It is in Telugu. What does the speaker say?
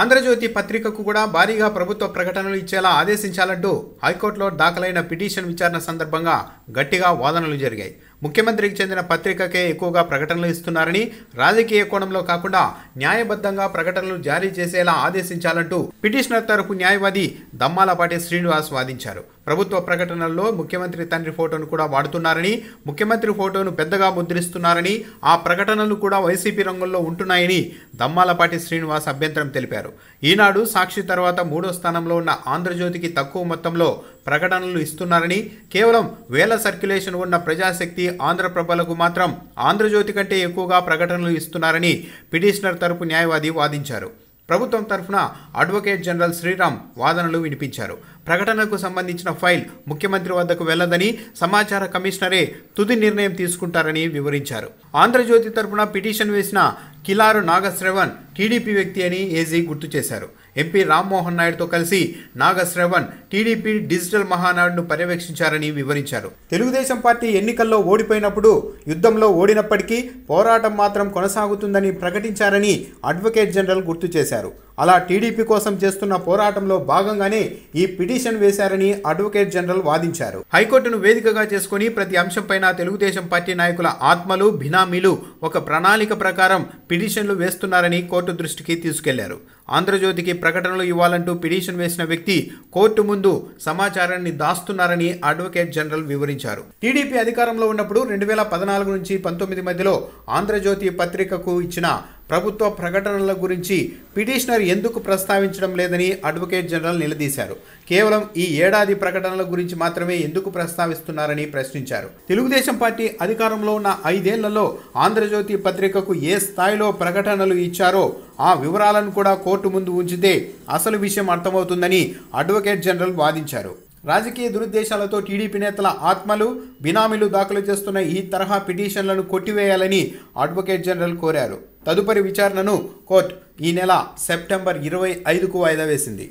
ఆంధ్రజ్యోతి పత్రికకు కూడా భారీగా ప్రభుత్వ ప్రకటనలు ఇచ్చేలా ఆదేశించాలంటూ హైకోర్టులో దాఖలైన పిటిషన్ విచారణ సందర్భంగా గట్టిగా వాదనలు జరిగాయి ముఖ్యమంత్రికి చెందిన పత్రికకే ఎక్కువగా ప్రకటనలు ఇస్తున్నారని రాజకీయ కోణంలో కాకుండా న్యాయబద్ధంగా ప్రకటనలు జారీ చేసేలా ఆదేశించాలంటూ పిటిషనర్ తరపు న్యాయవాది దమ్మాలపాటి శ్రీనివాస్ వాదించారు ప్రభుత్వ ప్రకటనల్లో ముఖ్యమంత్రి తండ్రి ఫోటోను కూడా వాడుతున్నారని ముఖ్యమంత్రి ఫోటోను పెద్దగా ముద్రిస్తున్నారని ఆ ప్రకటనలు కూడా వైసీపీ రంగంలో ఉంటున్నాయని దమ్మాలపాటి శ్రీనివాస్ అభ్యంతరం తెలిపారు ఈనాడు సాక్షి తర్వాత మూడో స్థానంలో ఉన్న ఆంధ్రజ్యోతికి తక్కువ మొత్తంలో ప్రకటనలు ఇస్తున్నారని కేవలం వేల సర్క్యులేషన్ ఉన్న ప్రజాశక్తి ఆంధ్రప్రభలకు మాత్రం ఆంధ్రజ్యోతి కంటే ఎక్కువగా ప్రకటనలు ఇస్తున్నారని పిటిషనర్ తరపు న్యాయవాది వాదించారు ప్రభుత్వం తరఫున అడ్వకేట్ జనరల్ శ్రీరామ్ వాదనలు వినిపించారు ప్రకటనకు సంబంధించిన ఫైల్ ముఖ్యమంత్రి వద్దకు వెళ్లదని సమాచార కమిషనరే తుది నిర్ణయం తీసుకుంటారని వివరించారు ఆంధ్రజ్యోతి తరఫున పిటిషన్ వేసిన కిలారు నాగశ్రవణ్ టీడీపీ వ్యక్తి అని ఏజీ గుర్తు చేశారు ఎంపీ రామ్మోహన్ నాయుడుతో కలిసి నాగశ్రవణ్ టీడీపీ డిజిటల్ మహానాడును పర్యవేక్షించారని వివరించారు తెలుగుదేశం పార్టీ ఎన్నికల్లో ఓడిపోయినప్పుడు యుద్ధంలో ఓడినప్పటికీ పోరాటం మాత్రం కొనసాగుతుందని ప్రకటించారని అడ్వకేట్ జనరల్ గుర్తు చేశారు అలా టీడీపీ కోసం చేస్తున్న పోరాటంలో భాగంగానే ఈ పిటిషన్ వేశారని అడ్వకేట్ జనరల్ వాదించారు హైకోర్టును వేదికగా చేసుకుని ప్రతి అంశంపైన తెలుగుదేశం పార్టీ నాయకుల ఆత్మలు బినామీలు ఒక ప్రణాళిక ప్రకారం పిటిషన్లు వేస్తున్నారని కోర్టు దృష్టికి తీసుకెళ్లారు ఆంధ్రజ్యోతికి ప్రకటనలు ఇవ్వాలంటూ పిటిషన్ వేసిన వ్యక్తి కోర్టు ముందు సమాచారాన్ని దాస్తున్నారని అడ్వకేట్ జనరల్ వివరించారు టీడీపీ అధికారంలో ఉన్నప్పుడు రెండు వేల పద్నాలుగు నుంచి పంతొమ్మిది మధ్యలో ఆంధ్రజ్యోతి పత్రికకు ఇచ్చిన ప్రభుత్వ ప్రకటనల గురించి పిటిషనర్ ఎందుకు ప్రస్తావించడం లేదని అడ్వకేట్ జనరల్ నిలదీశారు కేవలం ఈ ఏడాది ప్రకటనల గురించి మాత్రమే ఎందుకు ప్రస్తావిస్తున్నారని ప్రశ్నించారు తెలుగుదేశం పార్టీ అధికారంలో ఉన్న ఐదేళ్లలో ఆంధ్రజ్యోతి పత్రికకు ఏ స్థాయిలో ప్రకటనలు ఇచ్చారో ఆ వివరాలను కూడా కోర్టు ముందు ఉంచితే అసలు విషయం అర్థమవుతుందని అడ్వకేట్ జనరల్ వాదించారు రాజకీయ దురుద్దేశాలతో టీడీపీ నేతల ఆత్మలు బినామీలు దాఖలు చేస్తున్న ఈ తరహా పిటిషన్లను కొట్టివేయాలని అడ్వకేట్ జనరల్ కోరారు తదుపరి విచారణను కోర్టు ఈ నెల సెప్టెంబర్ ఇరవై ఐదుకు వాయిదా వేసింది